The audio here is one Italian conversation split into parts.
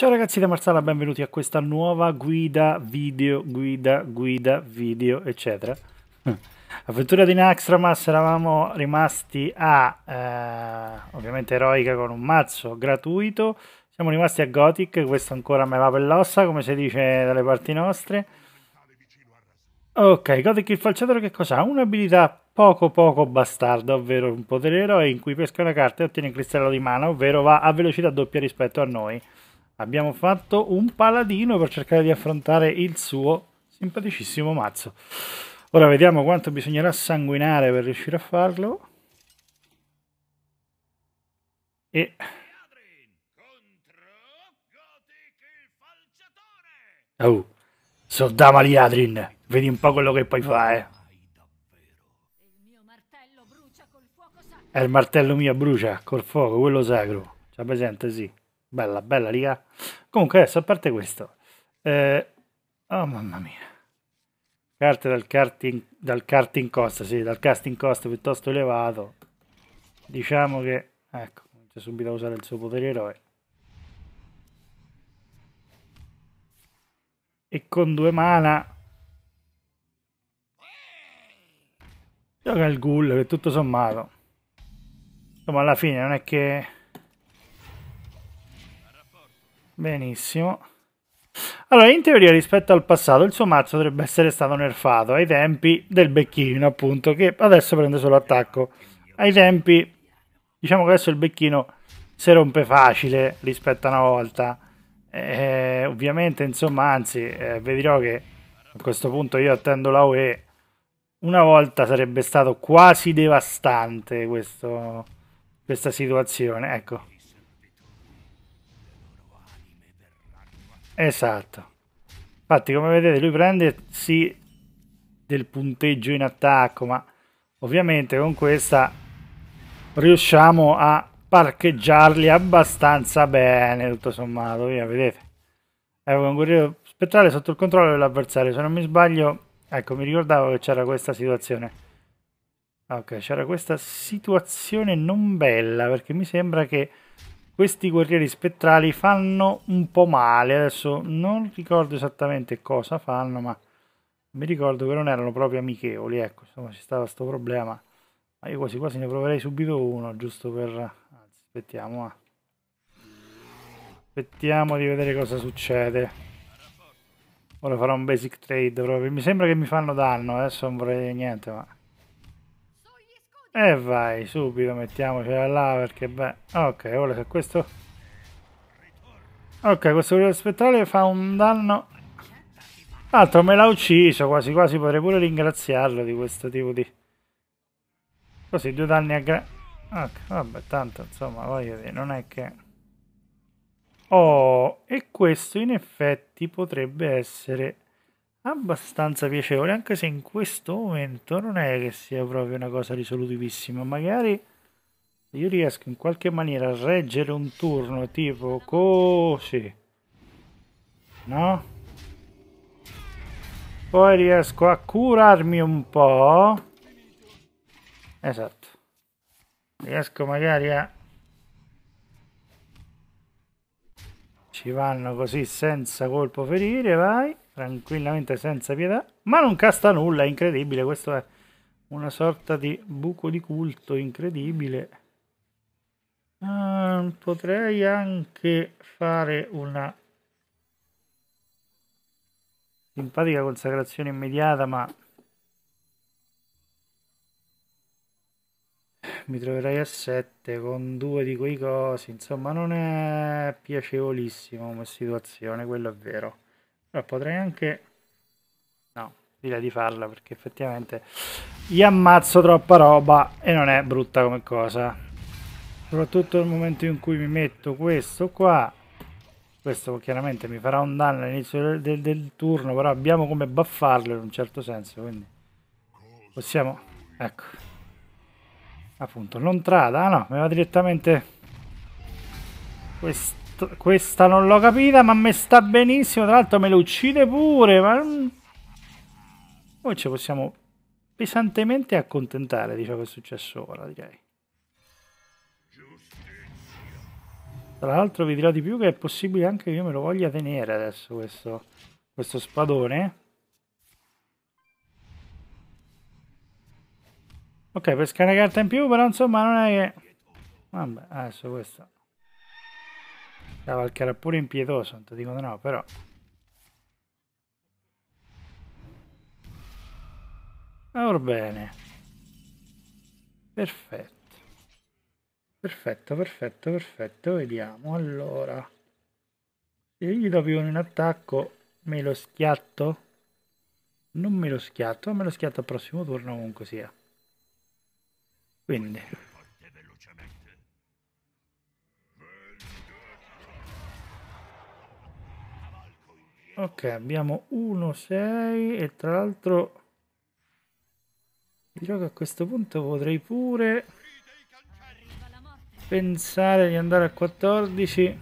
Ciao ragazzi da Marsala, benvenuti a questa nuova guida video, guida, guida video, eccetera. Eh. Avventura di Naxxramas, eravamo rimasti a, eh, ovviamente eroica con un mazzo gratuito, siamo rimasti a Gothic, questo ancora me va per l'ossa, come si dice dalle parti nostre. Ok, Gothic il falciatore che cosa ha? Un'abilità poco poco bastarda, ovvero un potere eroe in cui pesca una carta e ottiene un cristallo di mana, ovvero va a velocità doppia rispetto a noi abbiamo fatto un paladino per cercare di affrontare il suo simpaticissimo mazzo. Ora vediamo quanto bisognerà sanguinare per riuscire a farlo. E... Oh, soldama Liadrin, vedi un po' quello che puoi fare. È il martello mio brucia col fuoco, quello sacro. C'ha presente, sì. Bella, bella riga. Comunque adesso, a parte questo, eh, oh mamma mia, carte dal karting, dal karting cost, sì, dal casting cost piuttosto elevato. Diciamo che, ecco, comincia subito a usare il suo potere eroe. E con due mana gioca il ghoul che tutto sommato insomma alla fine non è che Benissimo. Allora, in teoria rispetto al passato il suo mazzo dovrebbe essere stato nerfato ai tempi del becchino, appunto, che adesso prende solo attacco. Ai tempi, diciamo che adesso il becchino si rompe facile rispetto a una volta. Eh, ovviamente, insomma, anzi, eh, vi dirò che a questo punto io attendo la UE. Una volta sarebbe stato quasi devastante questo, questa situazione, ecco. Esatto. Infatti, come vedete, lui prende sì del punteggio in attacco, ma ovviamente con questa riusciamo a parcheggiarli abbastanza bene, tutto sommato, via, vedete? È un guerriero spettrale sotto il controllo dell'avversario, se non mi sbaglio, ecco, mi ricordavo che c'era questa situazione. Ok, c'era questa situazione non bella, perché mi sembra che questi guerrieri spettrali fanno un po' male. Adesso non ricordo esattamente cosa fanno, ma mi ricordo che non erano proprio amichevoli. Ecco, insomma, ci stava questo problema. Ma io quasi quasi ne proverei subito uno, giusto per... Anzi, aspettiamo, ah. Aspettiamo di vedere cosa succede. Ora farò un basic trade proprio. Mi sembra che mi fanno danno, adesso non vorrei niente, ma... E vai, subito mettiamocela là perché beh... Ok, ora se questo... Ok, questo guerriero spettrale fa un danno... Altro me l'ha ucciso, quasi quasi potrei pure ringraziarlo di questo tipo di... Così, due danni a gra... Ok, vabbè, tanto, insomma, voglio dire, non è che... Oh, e questo in effetti potrebbe essere abbastanza piacevole, anche se in questo momento non è che sia proprio una cosa risolutivissima. Magari io riesco in qualche maniera a reggere un turno tipo così, no? Poi riesco a curarmi un po'. Esatto. Riesco magari a ci vanno così senza colpo ferire, vai, tranquillamente senza pietà, ma non casta nulla, è incredibile, questo è una sorta di buco di culto incredibile. Ah, potrei anche fare una simpatica consacrazione immediata, ma mi troverai a 7 con due di quei cosi, insomma non è piacevolissimo come situazione, quello è vero. Però potrei anche... no, direi di farla perché effettivamente gli ammazzo troppa roba e non è brutta come cosa. Soprattutto nel momento in cui mi metto questo qua, questo chiaramente mi farà un danno all'inizio del, del, del turno, però abbiamo come buffarlo in un certo senso, quindi possiamo... ecco appunto l'entrata ah no mi va direttamente Quest... questa non l'ho capita ma mi sta benissimo tra l'altro me lo uccide pure ma noi ci possiamo pesantemente accontentare di ciò che è successo ora direi tra l'altro vi dirò di più che è possibile anche che io me lo voglia tenere adesso questo, questo spadone Ok, per carta in più, però insomma non è che... Vabbè, adesso questo... Cavalcherà pure impietoso, non ti dico di no, però... Orbene. Perfetto. Perfetto, perfetto, perfetto. Vediamo, allora... Se io gli do più in attacco, me lo schiatto? Non me lo schiatto, me lo schiatto al prossimo turno comunque sia. Quindi. Ok, abbiamo 1-6 e tra l'altro dirò che a questo punto potrei pure pensare di andare a 14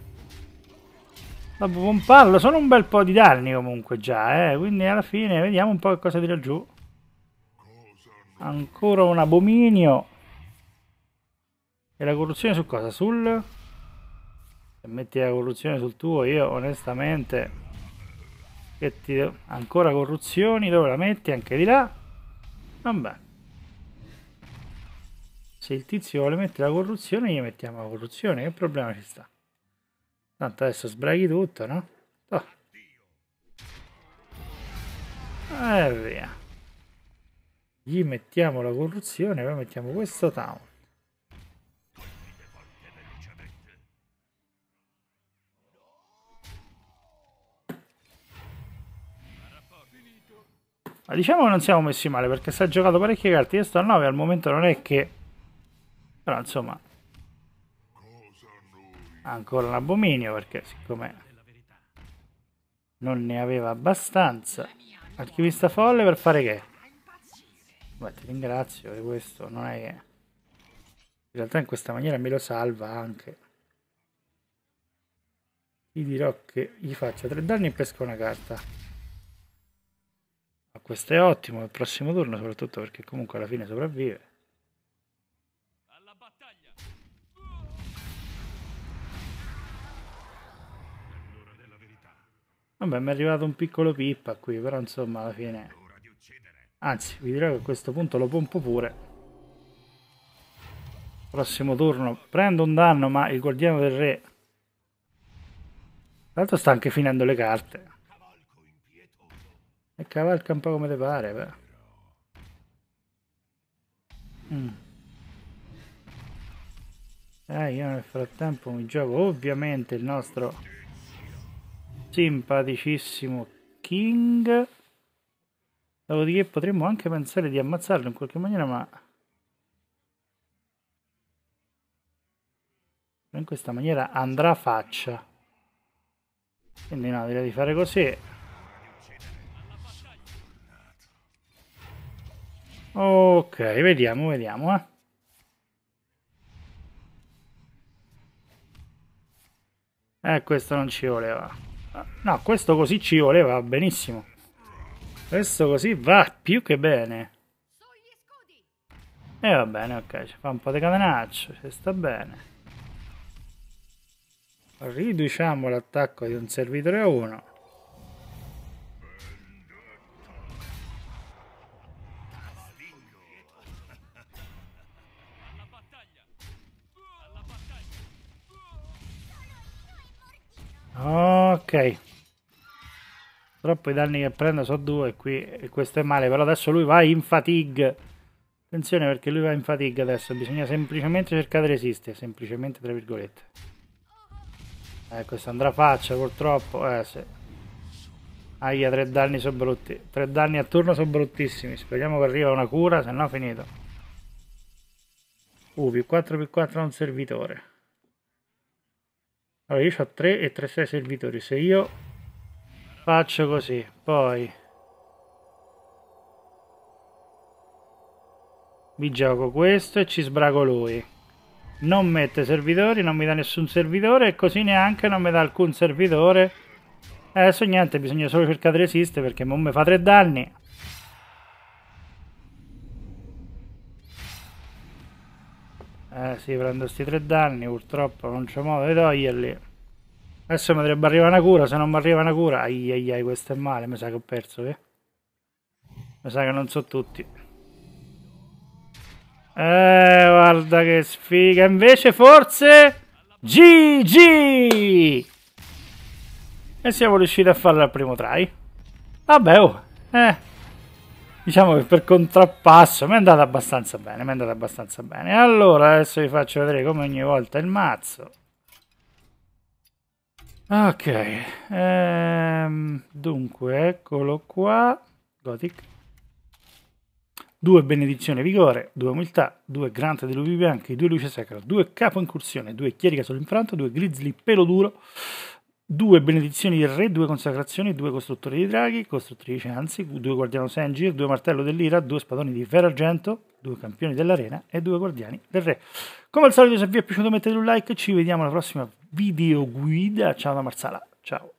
dopo pomparlo sono un bel po' di danni comunque già eh? quindi alla fine vediamo un po' che cosa tira giù ancora un abominio e la corruzione su cosa? Sul... Se metti la corruzione sul tuo, io onestamente... Che ti... Ancora corruzioni, dove la metti? Anche di là. Vabbè. Se il tizio vuole mettere la corruzione, gli mettiamo la corruzione. Che problema ci sta? Tanto adesso sbraghi tutto, no? Oh. E via. Gli mettiamo la corruzione, poi mettiamo questo town. Ma diciamo che non siamo messi male perché si è giocato parecchie carte. Io sto a 9 al momento non è che... Però insomma... Ancora un abominio perché siccome... Non ne aveva abbastanza. Archivista folle per fare che? Beh, ti ringrazio e questo, non è che... In realtà in questa maniera me lo salva anche. Gli dirò che gli faccia tre danni e pesca una carta. Questo è ottimo, il prossimo turno soprattutto perché comunque alla fine sopravvive. Vabbè, mi è arrivato un piccolo pippa qui, però insomma alla fine... Anzi, vi dirò che a questo punto lo pompo pure. Prossimo turno prendo un danno, ma il guardiano del re... Tra l'altro sta anche finendo le carte. E cavalca un po' come le pare, però. Mm. Ah, io nel frattempo mi gioco ovviamente il nostro simpaticissimo King. Dopodiché potremmo anche pensare di ammazzarlo in qualche maniera, ma... In questa maniera andrà faccia. Quindi no, direi di fare così. Ok, vediamo, vediamo. Eh. eh, questo non ci voleva. No, questo così ci voleva, benissimo. Questo così va più che bene. E eh, va bene, ok, ci fa un po' di catenaccio, ci sta bene. Riduciamo l'attacco di un servitore a uno. Ok. Troppo i danni che prendo sono due qui e questo è male, però adesso lui va in fatigue. Attenzione perché lui va in fatigue adesso, bisogna semplicemente cercare di resistere, semplicemente tra virgolette. Eh, questo andrà faccia purtroppo, eh sì. Aia, tre danni sono brutti. Tre danni a turno sono bruttissimi. Speriamo che arriva una cura, se no finito. Uh, più 4 più 4 a un servitore. Allora io ho 3 e 3 6 servitori, se io faccio così, poi mi gioco questo e ci sbrago lui. Non mette servitori, non mi dà nessun servitore e così neanche non mi dà alcun servitore. Eh, adesso niente, bisogna solo cercare di resistere perché non mi fa tre danni. Eh sì, prendo questi tre danni, purtroppo non c'è modo di toglierli. Adesso mi dovrebbe arrivare una cura, se non mi arriva una cura... Ai ai ai, questo è male, mi sa che ho perso, che? Eh. Mi sa che non so tutti. Eh, guarda che sfiga. Invece forse... GG! E siamo riusciti a farlo al primo try. Vabbè, oh. Eh, diciamo che per contrappasso mi è andata abbastanza bene, mi è andata abbastanza bene. Allora, adesso vi faccio vedere come ogni volta il mazzo. Ok, ehm, dunque, eccolo qua, Gothic. Due benedizione vigore, due umiltà, due grante dei lupi bianchi, due luce sacra, due capo incursione, due chierica sull'infranto, due grizzly pelo duro, due benedizioni del re, due consacrazioni, due costruttori di draghi, costruttori anzi, due 2 guardiano Sengir, due martello dell'ira, due spadoni di ferro argento, due campioni dell'arena e due guardiani del re. Come al solito se vi è piaciuto mettete un like, ci vediamo alla prossima video guida, ciao da Marsala, ciao!